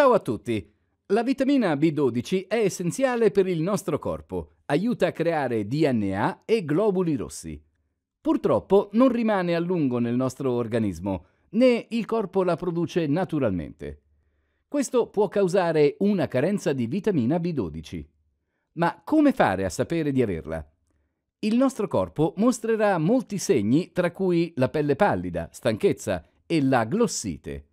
Ciao a tutti! La vitamina B12 è essenziale per il nostro corpo, aiuta a creare DNA e globuli rossi. Purtroppo non rimane a lungo nel nostro organismo, né il corpo la produce naturalmente. Questo può causare una carenza di vitamina B12. Ma come fare a sapere di averla? Il nostro corpo mostrerà molti segni, tra cui la pelle pallida, stanchezza e la glossite.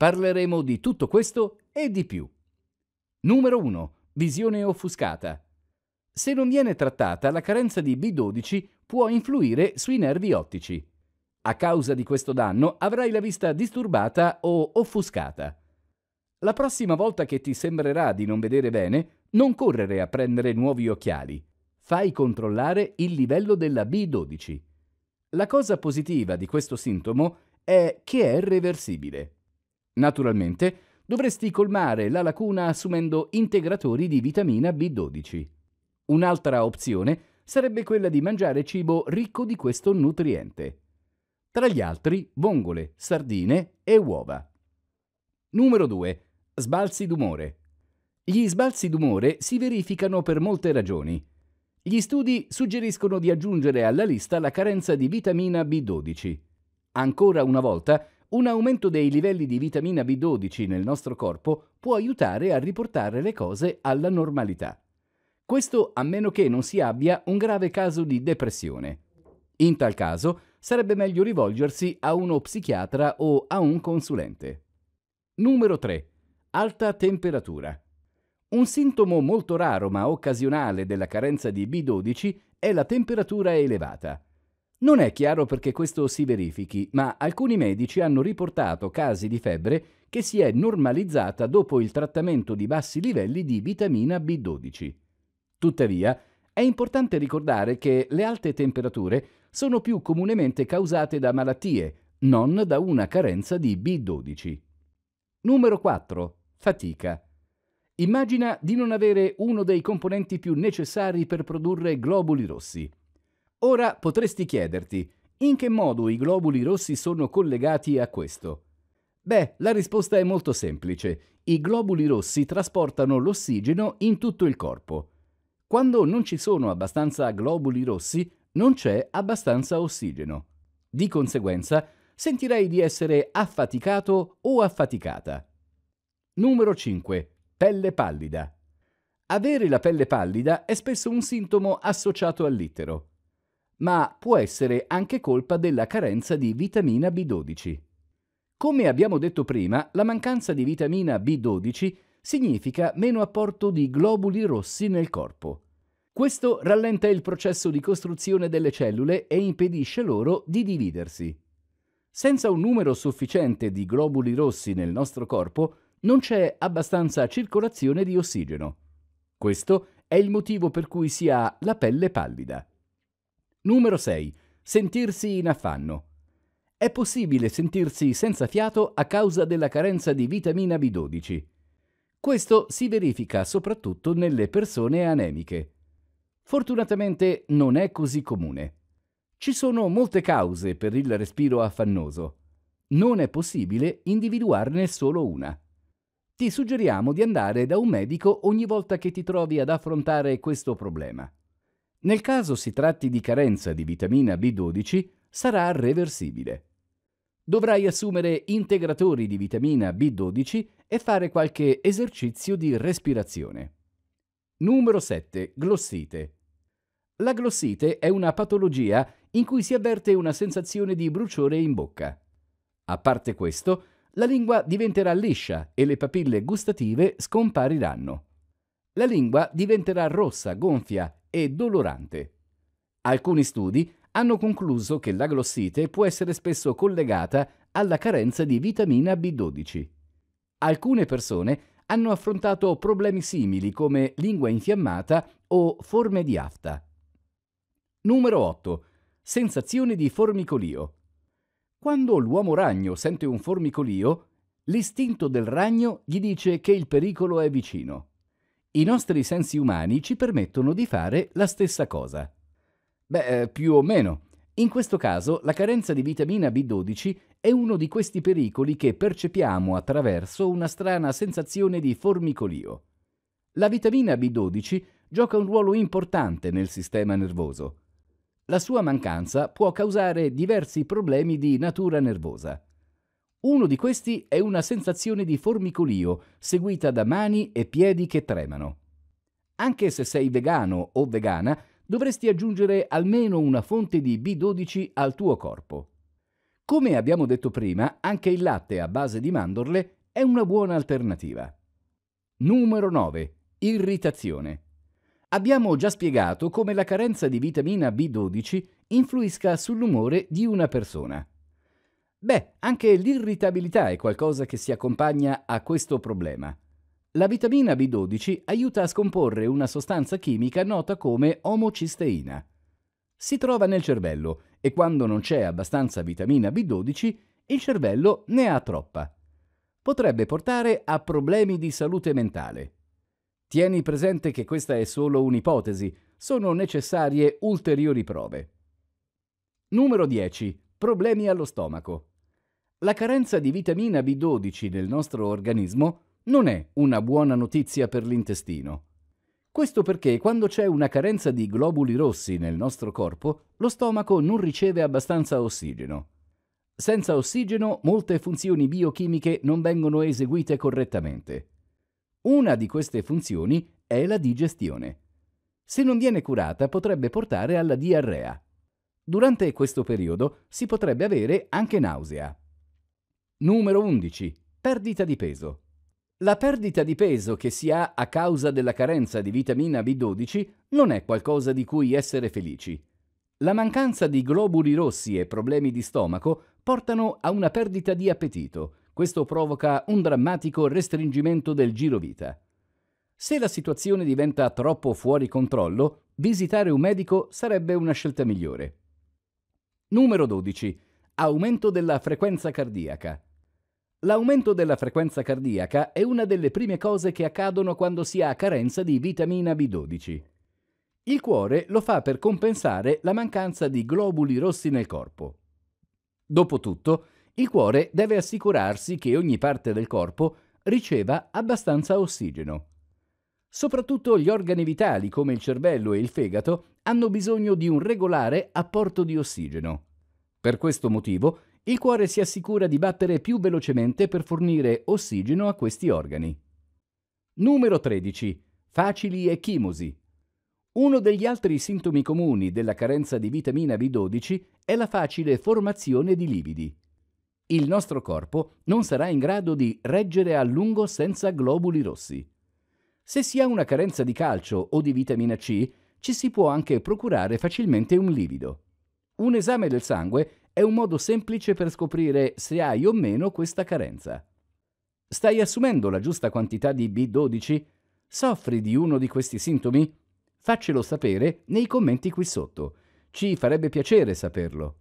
Parleremo di tutto questo e di più. Numero 1. Visione offuscata. Se non viene trattata, la carenza di B12 può influire sui nervi ottici. A causa di questo danno avrai la vista disturbata o offuscata. La prossima volta che ti sembrerà di non vedere bene, non correre a prendere nuovi occhiali. Fai controllare il livello della B12. La cosa positiva di questo sintomo è che è reversibile. Naturalmente, dovresti colmare la lacuna assumendo integratori di vitamina B12. Un'altra opzione sarebbe quella di mangiare cibo ricco di questo nutriente. Tra gli altri, vongole, sardine e uova. Numero 2. Sbalzi d'umore. Gli sbalzi d'umore si verificano per molte ragioni. Gli studi suggeriscono di aggiungere alla lista la carenza di vitamina B12. Ancora una volta, un aumento dei livelli di vitamina B12 nel nostro corpo può aiutare a riportare le cose alla normalità. Questo a meno che non si abbia un grave caso di depressione. In tal caso sarebbe meglio rivolgersi a uno psichiatra o a un consulente. Numero 3. Alta temperatura. Un sintomo molto raro ma occasionale della carenza di B12 è la temperatura elevata. Non è chiaro perché questo si verifichi, ma alcuni medici hanno riportato casi di febbre che si è normalizzata dopo il trattamento di bassi livelli di vitamina B12. Tuttavia, è importante ricordare che le alte temperature sono più comunemente causate da malattie, non da una carenza di B12. Numero 4. Fatica. Immagina di non avere uno dei componenti più necessari per produrre globuli rossi. Ora potresti chiederti, in che modo i globuli rossi sono collegati a questo? Beh, la risposta è molto semplice. I globuli rossi trasportano l'ossigeno in tutto il corpo. Quando non ci sono abbastanza globuli rossi, non c'è abbastanza ossigeno. Di conseguenza, sentirei di essere affaticato o affaticata. Numero 5. Pelle pallida. Avere la pelle pallida è spesso un sintomo associato all'ittero ma può essere anche colpa della carenza di vitamina B12. Come abbiamo detto prima, la mancanza di vitamina B12 significa meno apporto di globuli rossi nel corpo. Questo rallenta il processo di costruzione delle cellule e impedisce loro di dividersi. Senza un numero sufficiente di globuli rossi nel nostro corpo non c'è abbastanza circolazione di ossigeno. Questo è il motivo per cui si ha la pelle pallida. Numero 6. Sentirsi in affanno. È possibile sentirsi senza fiato a causa della carenza di vitamina B12. Questo si verifica soprattutto nelle persone anemiche. Fortunatamente non è così comune. Ci sono molte cause per il respiro affannoso. Non è possibile individuarne solo una. Ti suggeriamo di andare da un medico ogni volta che ti trovi ad affrontare questo problema. Nel caso si tratti di carenza di vitamina B12, sarà reversibile. Dovrai assumere integratori di vitamina B12 e fare qualche esercizio di respirazione. Numero 7. Glossite. La glossite è una patologia in cui si avverte una sensazione di bruciore in bocca. A parte questo, la lingua diventerà liscia e le papille gustative scompariranno. La lingua diventerà rossa, gonfia e dolorante. Alcuni studi hanno concluso che la glossite può essere spesso collegata alla carenza di vitamina B12. Alcune persone hanno affrontato problemi simili come lingua infiammata o forme di afta. Numero 8. Sensazione di formicolio. Quando l'uomo ragno sente un formicolio, l'istinto del ragno gli dice che il pericolo è vicino. I nostri sensi umani ci permettono di fare la stessa cosa. Beh, eh, più o meno. In questo caso la carenza di vitamina B12 è uno di questi pericoli che percepiamo attraverso una strana sensazione di formicolio. La vitamina B12 gioca un ruolo importante nel sistema nervoso. La sua mancanza può causare diversi problemi di natura nervosa. Uno di questi è una sensazione di formicolio, seguita da mani e piedi che tremano. Anche se sei vegano o vegana, dovresti aggiungere almeno una fonte di B12 al tuo corpo. Come abbiamo detto prima, anche il latte a base di mandorle è una buona alternativa. Numero 9. Irritazione. Abbiamo già spiegato come la carenza di vitamina B12 influisca sull'umore di una persona. Beh, anche l'irritabilità è qualcosa che si accompagna a questo problema. La vitamina B12 aiuta a scomporre una sostanza chimica nota come omocisteina. Si trova nel cervello e quando non c'è abbastanza vitamina B12, il cervello ne ha troppa. Potrebbe portare a problemi di salute mentale. Tieni presente che questa è solo un'ipotesi, sono necessarie ulteriori prove. Numero 10. Problemi allo stomaco. La carenza di vitamina B12 nel nostro organismo non è una buona notizia per l'intestino. Questo perché quando c'è una carenza di globuli rossi nel nostro corpo, lo stomaco non riceve abbastanza ossigeno. Senza ossigeno molte funzioni biochimiche non vengono eseguite correttamente. Una di queste funzioni è la digestione. Se non viene curata potrebbe portare alla diarrea. Durante questo periodo si potrebbe avere anche nausea. Numero 11. Perdita di peso. La perdita di peso che si ha a causa della carenza di vitamina B12 non è qualcosa di cui essere felici. La mancanza di globuli rossi e problemi di stomaco portano a una perdita di appetito. Questo provoca un drammatico restringimento del giro vita. Se la situazione diventa troppo fuori controllo, visitare un medico sarebbe una scelta migliore. Numero 12. Aumento della frequenza cardiaca. L'aumento della frequenza cardiaca è una delle prime cose che accadono quando si ha carenza di vitamina B12. Il cuore lo fa per compensare la mancanza di globuli rossi nel corpo. Dopotutto, il cuore deve assicurarsi che ogni parte del corpo riceva abbastanza ossigeno. Soprattutto gli organi vitali come il cervello e il fegato hanno bisogno di un regolare apporto di ossigeno. Per questo motivo, il cuore si assicura di battere più velocemente per fornire ossigeno a questi organi. Numero 13. Facili e chimosi. Uno degli altri sintomi comuni della carenza di vitamina B12 è la facile formazione di lividi. Il nostro corpo non sarà in grado di reggere a lungo senza globuli rossi. Se si ha una carenza di calcio o di vitamina C, ci si può anche procurare facilmente un livido. Un esame del sangue è un modo semplice per scoprire se hai o meno questa carenza. Stai assumendo la giusta quantità di B12? Soffri di uno di questi sintomi? Faccelo sapere nei commenti qui sotto. Ci farebbe piacere saperlo.